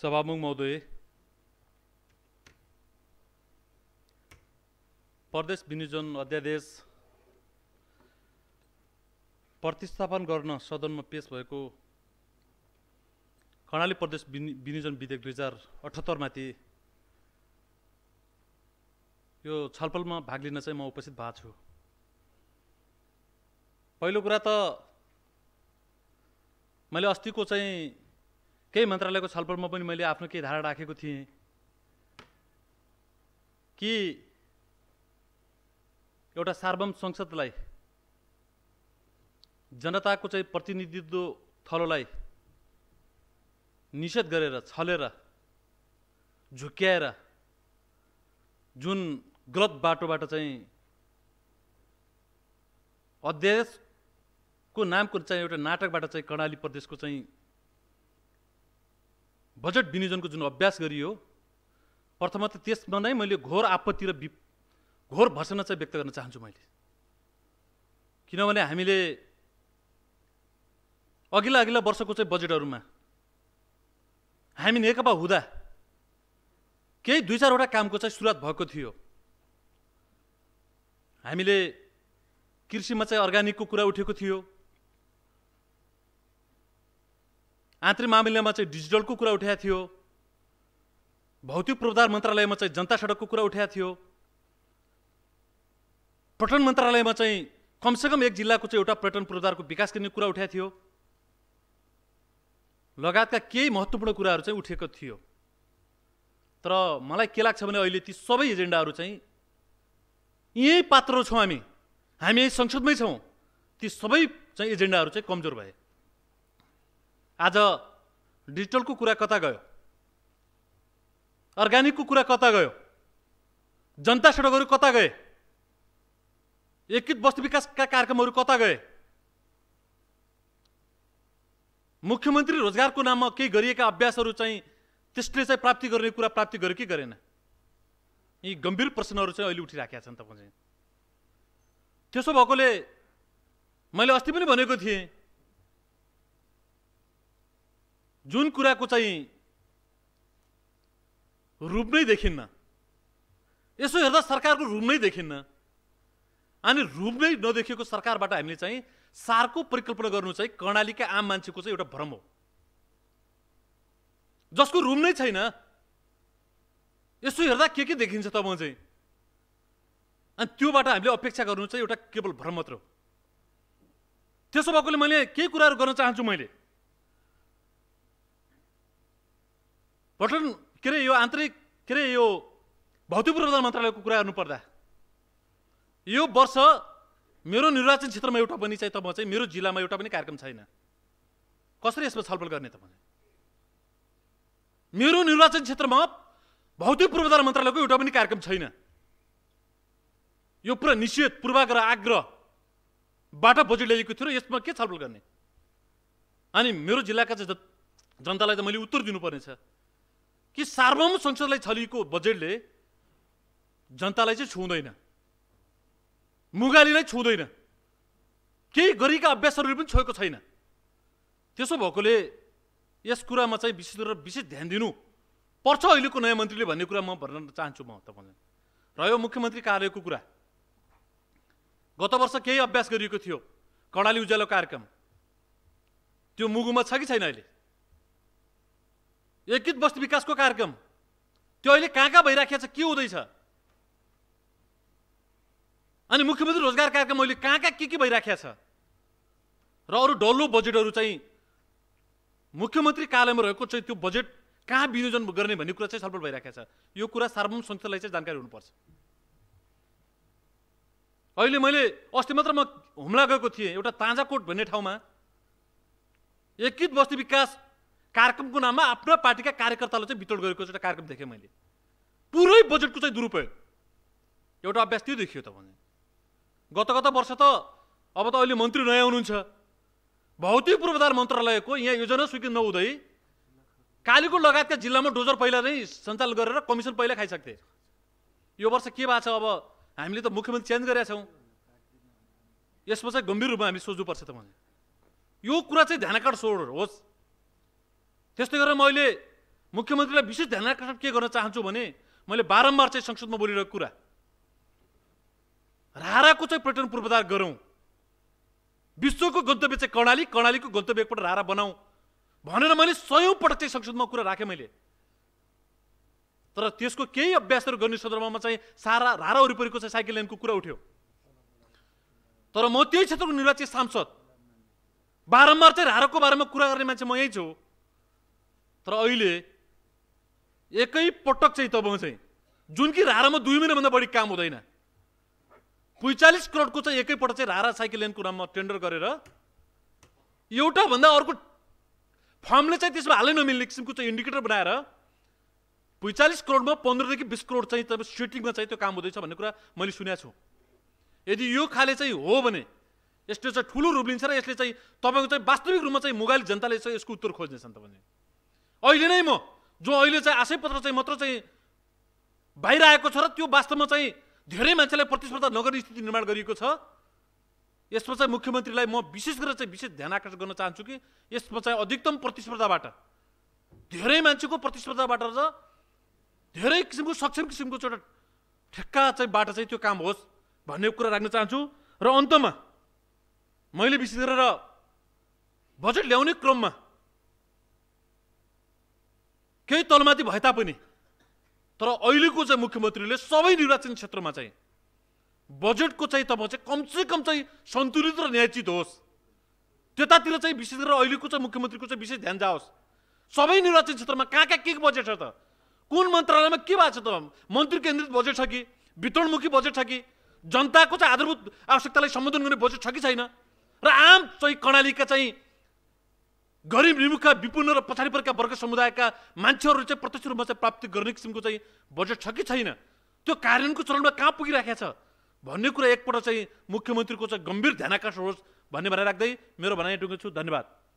सभामुख महोदय प्रदेश विनियोजन अध्यादेश प्रतिस्थापन गर्न सदनमा पेस भएको कर्णाली प्रदेश विनियोजन विधेयक दुई हजार अठहत्तरमाथि यो छलफलमा भाग लिन चाहिँ म उपस्थित भएको छु पहिलो कुरा त मैले अस्तिको चाहिँ केही मन्त्रालयको छलफलमा पनि मैले आफ्नो केही धारा राखेको थिएँ कि एउटा सार्वम संसदलाई जनताको चाहिँ प्रतिनिधित्व थलोलाई निषेध गरेर छलेर झुक्क्याएर जुन गलत बाटोबाट चाहिँ अध्यादेशको नामको चाहिँ एउटा नाटकबाट चाहिँ कर्णाली प्रदेशको चाहिँ बजेट विनियोजनको जुन अभ्यास गरियो प्रथमत त्यसमा नै मैले घोर आपत्ति र घोर भर्सना चाहिँ व्यक्त गर्न चाहन्छु मैले किनभने हामीले अघिल्ला अघिल्ला वर्षको चाहिँ बजेटहरूमा हामी नेकपा हुँदा केही दुई चारवटा कामको चाहिँ सुरुवात भएको थियो हामीले कृषिमा चाहिँ अर्ग्यानिकको कुरा उठेको थियो आन्तरिक मामिलामा चाहिँ डिजिटलको कुरा उठाएको थियो भौतिक पूर्वाधार मन्त्रालयमा चाहिँ जनता सडकको कुरा उठाएको थियो पर्यटन मन्त्रालयमा चाहिँ कमसेकम एक जिल्लाको चाहिँ एउटा पर्यटन पूर्वाधारको विकास गर्ने कुरा उठाएको थियो लगायतका केही महत्त्वपूर्ण कुराहरू चाहिँ उठेको थियो तर मलाई के लाग्छ भने अहिले ती सबै एजेन्डाहरू चाहिँ यहीँ पात्र छौँ हामी हामी संसदमै छौँ ती सबै चाहिँ एजेन्डाहरू चाहिँ कमजोर भए आज डिजिटलको कुरा कता गयो अर्ग्यानिकको कुरा कता गयो जनता सडकहरू कता गए एकीकृत वस्तु विकासका कार्यक्रमहरू कता गए मुख्यमन्त्री रोजगारको नाममा केही गरिएका अभ्यासहरू चाहिँ त्यसले चाहिँ प्राप्ति गर्ने कुरा प्राप्ति गर्यो कि गरेन यी गम्भीर प्रश्नहरू चाहिँ अहिले उठिराखेका छन् तपाईँ त्यसो भएकोले मैले अस्ति पनि भनेको थिएँ जुन कुराको चाहिँ रूप नै देखिन्न यसो हेर्दा सरकारको रूप नै देखिन्न अनि रूप नै नदेखिएको सरकारबाट हामीले चाहिँ सारको परिकल्पना गर्नु चाहिँ कर्णालीका आम मान्छेको चाहिँ एउटा भ्रम हो जसको रूप नै छैन यसो हेर्दा के के देखिन्छ तपाईँ चाहिँ अनि त्योबाट हामीले अपेक्षा गर्नु चाहिँ एउटा केवल भ्रम मात्र हो त्यसो भएकोले मैले केही कुराहरू गर्न चाहन्छु मैले भटन के अरे यो आन्तरिक के अरे यो भौतिक पूर्वाधार मन्त्रालयको कुरा गर्नुपर्दा यो वर्ष मेरो निर्वाचन क्षेत्रमा एउटा पनि चाहिँ त म चाहिँ मेरो जिल्लामा एउटा पनि कार्यक्रम छैन कसरी यसमा छलफल गर्ने त मेरो निर्वाचन क्षेत्रमा भौतिक पूर्वाधार मन्त्रालयको एउटा पनि कार्यक्रम छैन यो पुरा निषेध पूर्वाग्रह आग्रहबाट बजेट ल्याइएको थियो र यसमा के छलफल गर्ने अनि मेरो जिल्लाका जनतालाई त मैले उत्तर दिनुपर्नेछ कि सार्वभौम संसदलाई छलिएको बजेटले जनतालाई चाहिँ छुँदैन मुगालीलाई छुँदैन केही गरिका अभ्यासहरूले पनि छोएको छैन त्यसो भएकोले यस कुरामा चाहिँ विशेष गरेर विशेष ध्यान दिनु पर्छ अहिलेको नयाँ मन्त्रीले भन्ने कुरा म भन्न चाहन्छु म तपाईँलाई र यो मुख्यमन्त्री कार्यालयको कुरा गत वर्ष केही अभ्यास गरिएको थियो कडाली उज्यालो कार्यक्रम त्यो मुगुमा छ कि छैन अहिले एकीकृत बस्ती विकासको कार्यक्रम त्यो अहिले कहाँ कहाँ भइराखेको छ के हुँदैछ अनि मुख्यमन्त्री रोजगार कार्यक्रम अहिले कहाँ कहाँ के के भइराखेको छ र अरू डल्लो बजेटहरू चाहिँ मुख्यमन्त्री कार्यालयमा रहेको चाहिँ त्यो बजेट कहाँ विनियोजन गर्ने भन्ने कुरा चाहिँ छलफल भइरहेको छ यो कुरा सार्वभौम संसदलाई चाहिँ जानकारी हुनुपर्छ अहिले मैले अस्ति मात्र म हुम्ला गएको थिएँ एउटा ताजाकोट भन्ने ठाउँमा एकीकृत बस्ती विकास कार्यक्रमको नाममा आफ्नो पार्टीका कार्यकर्तालाई चाहिँ वितरण गरेको एउटा कार्यक्रम देखेँ मैले पुरै बजेटको चाहिँ दुरुपयोग एउटा अभ्यास त्यो देखियो त भने गत गत वर्ष त अब त अहिले मन्त्री नयाँ हुनुहुन्छ भौतिक पूर्वाधार मन्त्रालयको यहाँ योजना स्वीकृत नहुँदै कालीकोट लगायतका जिल्लामा डोजर पहिला नै सञ्चालन गरेर कमिसन पहिला खाइसक्थे यो वर्ष के भएको छ अब हामीले त मुख्यमन्त्री चेन्ज गरेका छौँ यसमा चाहिँ गम्भीर रूपमा हामी सोच्नुपर्छ त भने यो कुरा चाहिँ ध्यानकाड सोड होस् त्यस्तै गरेर मैले मुख्यमन्त्रीलाई विशेष ध्यान आकर्षण के गर्न चाहन्छु भने मैले बारम्बार चाहिँ संसदमा बोलिरहेको कुरा राराको चाहिँ पर्यटन पूर्वाधार गरौँ विश्वको गन्तव्य चाहिँ कर्णाली कर्णालीको गन्तव्य एकपल्ट रारा बनाऊ भनेर मैले सयौँ पटक चाहिँ संसदमा कुरा राखेँ मैले तर त्यसको केही अभ्यासहरू गर्ने सन्दर्भमा चाहिँ सारा रारा वरिपरिको चाहिँ साइकल लाइनको कुरा उठ्यो तर म त्यही क्षेत्रको निर्वाचित सांसद बारम्बार चाहिँ राराको बारेमा कुरा गर्ने मान्छे म यहीँ छु तर अहिले एकै पटक चाहिँ तपाईँ चाहिँ जुन कि रारामा दुई महिनाभन्दा बढी काम हुँदैन पैँचालिस करोडको चाहिँ एकैपटक चाहिँ रारा साइकल लेनको नाममा टेन्डर गरेर एउटा भन्दा अर्को फर्मले चाहिँ त्यसमा हालै नमिल्ने किसिमको चाहिँ इन्डिकेटर बनाएर पैँचालिस करोडमा पन्ध्रदेखि बिस करोड चाहिँ तपाईँ सेटिङमा चाहिँ त्यो काम हुँदैछ भन्ने कुरा मैले सुनेको छु यदि यो खाले चाहिँ हो भने यसले चाहिँ ठुलो रूप लिन्छ र यसले चाहिँ तपाईँको चाहिँ वास्तविक रूपमा चाहिँ मोबाइल जनताले चाहिँ यसको उत्तर खोज्नेछन् तपाईँले अहिले नै म जो अहिले चाहिँ आशय पत्र चाहिँ मात्र चाहिँ बाहिर आएको छ र त्यो वास्तवमा चाहिँ धेरै मान्छेलाई प्रतिस्पर्धा नगर्ने स्थिति निर्माण गरिएको छ यसमा चाहिँ मुख्यमन्त्रीलाई म विशेष गरेर चाहिँ विशेष ध्यान आकर्षण गर्न चाहन्छु कि यसमा चाहिँ अधिकतम प्रतिस्पर्धाबाट धेरै मान्छेको प्रतिस्पर्धाबाट र धेरै किसिमको सक्षम किसिमको एउटा ठेक्का चाहिँ बाटो चाहिँ त्यो काम होस् भन्ने कुरा राख्न चाहन्छु र अन्तमा मैले विशेष गरेर बजेट ल्याउने क्रममा केही तलमाथि भए तापनि तर अहिलेको चाहिँ मुख्यमन्त्रीले सबै निर्वाचन क्षेत्रमा चाहिँ बजेटको चाहिँ तब चाहिँ कमसेकम चाहिँ सन्तुलित र न्यायचित होस् त्यतातिर चाहिँ विशेष गरेर अहिलेको चाहिँ मुख्यमन्त्रीको चाहिँ विशेष ध्यान जाओस् सबै निर्वाचन क्षेत्रमा कहाँ कहाँ के बजेट छ त कुन मन्त्रालयमा के भएको छ त मन्त्री केन्द्रित बजेट छ कि वितरणमुखी बजेट छ कि जनताको चाहिँ आधारभूत आवश्यकतालाई सम्बोधन गर्ने बजेट छ कि छैन र आम चाहिँ कर्णालीका चाहिँ गरिब निमुखका विपुन्न र पछाडिपरका वर्ग समुदायका मान्छेहरू चाहिँ प्रत्यक्ष रूपमा चाहिँ प्राप्ति गर्ने किसिमको चाहिँ बजेट छ कि छैन त्यो कार्यान्वयनको चरणमा कहाँ पुगिराखेको छ भन्ने कुरा एकपल्ट चाहिँ मुख्यमन्त्रीको चाहिँ गम्भीर ध्यान आकर्षण होस् भन्ने भनाइ राख्दै मेरो भनाइ छु धन्यवाद